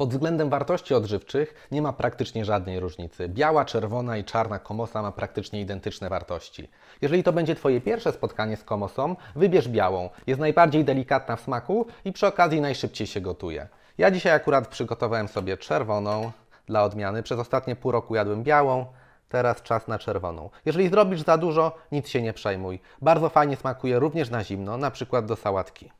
Pod względem wartości odżywczych nie ma praktycznie żadnej różnicy. Biała, czerwona i czarna komosa ma praktycznie identyczne wartości. Jeżeli to będzie Twoje pierwsze spotkanie z komosą, wybierz białą. Jest najbardziej delikatna w smaku i przy okazji najszybciej się gotuje. Ja dzisiaj akurat przygotowałem sobie czerwoną dla odmiany. Przez ostatnie pół roku jadłem białą, Teraz czas na czerwoną. Jeżeli zrobisz za dużo, nic się nie przejmuj. Bardzo fajnie smakuje również na zimno, na przykład do sałatki.